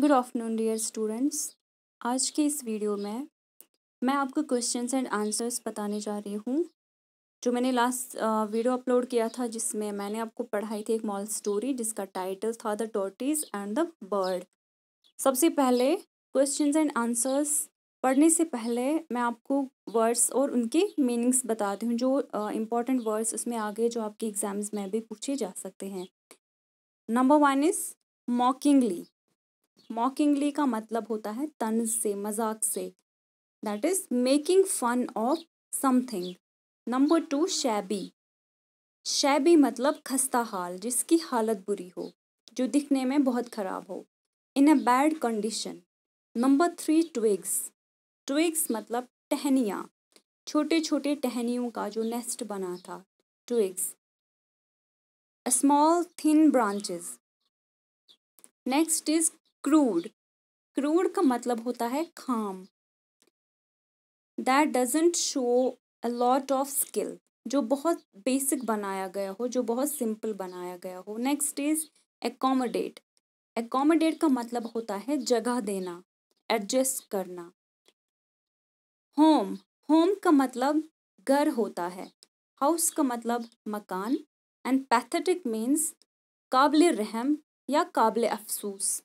Good afternoon dear students आज के इस वीडियो में मैं आपको क्वेश्चंस एंड आंसर्स बताने जा रही हूँ जो मैंने लास्ट वीडियो अपलोड किया था जिसमें मैंने आपको पढ़ाई थी एक मॉल स्टोरी जिसका टाइटल था the tortoise and the bird सबसे पहले क्वेश्चंस एंड आंसर्स पढ़ने से पहले मैं आपको वर्ड्स और उनके मीनिंग्स बताती हूँ जो इम्पॉर्टेंट uh, वर्ड्स उसमें आगे जो आपके एग्जाम्स में भी पूछे जा सकते हैं number one is mockingly mockingly का मतलब होता है तंज से मजाक से that is making fun of something number two shabby shabby मतलब खस्ता हाल जिसकी हालत बुरी हो जो दिखने में बहुत ख़राब हो in a bad condition number three twigs twigs मतलब टहनियाँ छोटे छोटे टहनियों का जो नेस्ट बना था twigs small thin branches next is crude crude का मतलब होता है खाम that doesn't show a lot of skill जो बहुत बेसिक बनाया गया हो जो बहुत सिंपल बनाया गया हो नेक्स्ट इज एकोमोडेट एकोमोडेट का मतलब होता है जगह देना एडजस्ट करना होम होम का मतलब घर होता है हाउस का मतलब मकान एंड पैथेटिक मीन्स काबिल रहम या काबिल अफसोस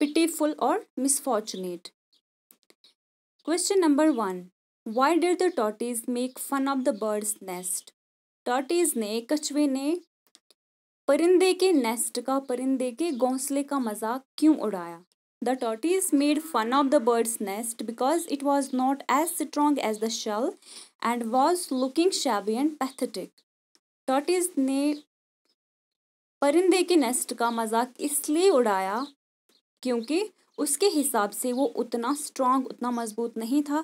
pitiful or misfortunate. Question number one. Why did the tortoise make fun of the bird's nest? Tortoise ne, kachwe ne, parinde ke nest ka, parinde ke gonsle ka maza kyun udaya? The tortoise made fun of the bird's nest because it was not as strong as the shell and was looking shabby and pathetic. Tortoise ne parinde ke nest ka mazak isliye udaya क्योंकि उसके हिसाब से वो उतना strong उतना मजबूत नहीं था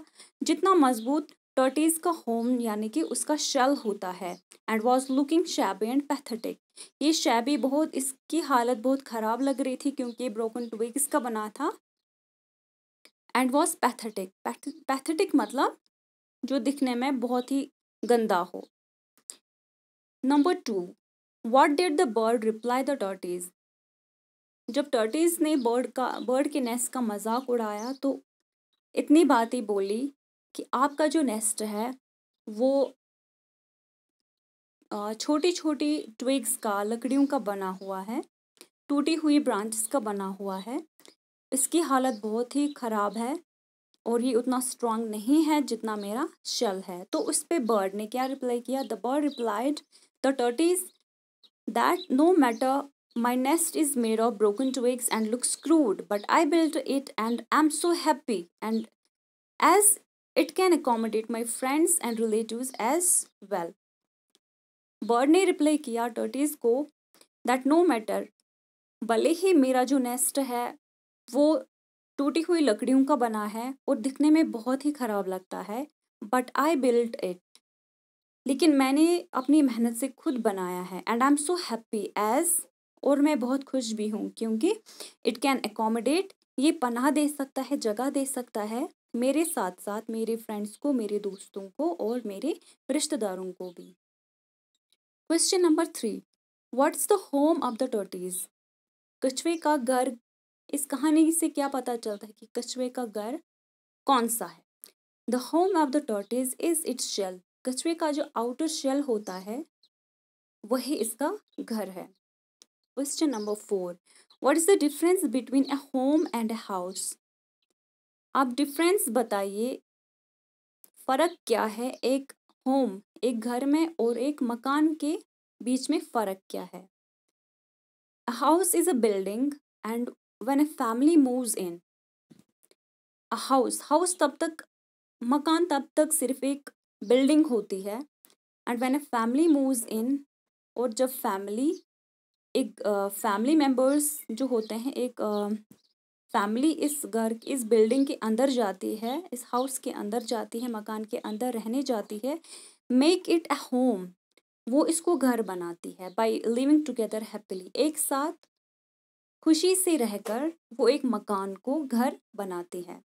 जितना मजबूत टर्टीज का होम यानी कि उसका शेल होता है and was looking shabby and pathetic ये शैबी बहुत इसकी हालत बहुत ख़राब लग रही थी क्योंकि ब्रोकन ट्विग्स का बना था एंड वॉज पैथेटिक पैथेटिक मतलब जो दिखने में बहुत ही गंदा हो number two what did the bird reply the tortoise जब टर्टीज़ ने बर्ड का बर्ड के नेस्ट का मजाक उड़ाया तो इतनी बात ही बोली कि आपका जो नेस्ट है वो छोटी छोटी ट्विग्स का लकड़ियों का बना हुआ है टूटी हुई ब्रांचेस का बना हुआ है इसकी हालत बहुत ही ख़राब है और ये उतना स्ट्रांग नहीं है जितना मेरा शल है तो उस पर बर्ड ने क्या रिप्लाई किया the bird replied the tortoise that no matter My nest is made of broken twigs and looks crude, but I built it and am so happy. And as it can accommodate my friends and relatives as well. Bird ne reply kiya tortoise ko that no matter, भले hi mera jo nest hai, wo टूटी हुई लकड़ियों का बना है और दिखने में बहुत ही ख़राब लगता है बट आई बिल्ट इट लेकिन मैंने अपनी मेहनत से खुद बनाया है and I am so happy as और मैं बहुत खुश भी हूँ क्योंकि इट कैन एकोमोडेट ये पनाह दे सकता है जगह दे सकता है मेरे साथ साथ मेरे फ्रेंड्स को मेरे दोस्तों को और मेरे रिश्तेदारों को भी question number three what's the home of the tortoise कछुए का घर इस कहानी से क्या पता चलता है कि कछुए का घर कौन सा है the home of the tortoise is its shell कछुए का जो आउटर शेल होता है वही इसका घर है question number four what is the difference between a home and a house आप डिफरेंस बताइए फ़र्क क्या है एक होम एक घर में और एक मकान के बीच में फ़र्क क्या है a house is a building and when a family moves in a house house तब तक मकान तब तक सिर्फ एक बिल्डिंग होती है and when a family moves in और जब फैमिली एक फैमिली मेम्बर्स जो होते हैं एक फैमिली इस घर इस बिल्डिंग के अंदर जाती है इस हाउस के अंदर जाती है मकान के अंदर रहने जाती है मेक इट अ होम वो इसको घर बनाती है बाय लिविंग टुगेदर हैप्पीली एक साथ खुशी से रहकर वो एक मकान को घर बनाती है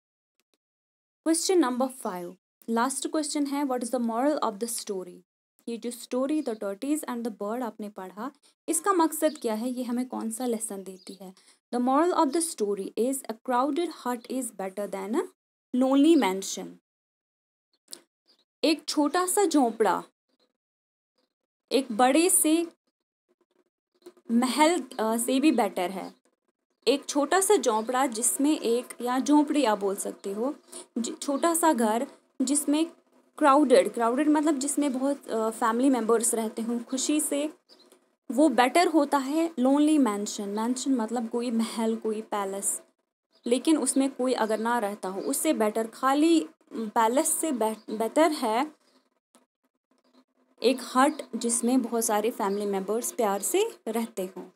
question number five last question है what is the moral of the story ये जो story the tortoise and the bird आपने पढ़ा इसका मकसद क्या है ये हमें कौन सा लेसन देती है the moral of the story is a crowded hut is better than a lonely mansion एक छोटा सा झोंपड़ा एक बड़े से महल से भी बेटर है एक छोटा सा झोंपड़ा जिसमें एक या झोंपड़ी आप बोल सकते हो छोटा सा घर जिसमें क्राउडेड क्राउडेड मतलब जिसमें बहुत फैमिली मेम्बर्स रहते हों खुशी से वो बेटर होता है लोनली मैंशन मैंशन मतलब कोई महल कोई पैलेस लेकिन उसमें कोई अगर ना रहता हो उससे बेटर खाली पैलेस से बेटर है एक हट जिसमें बहुत सारे फैमिली मेम्बर्स प्यार से रहते हों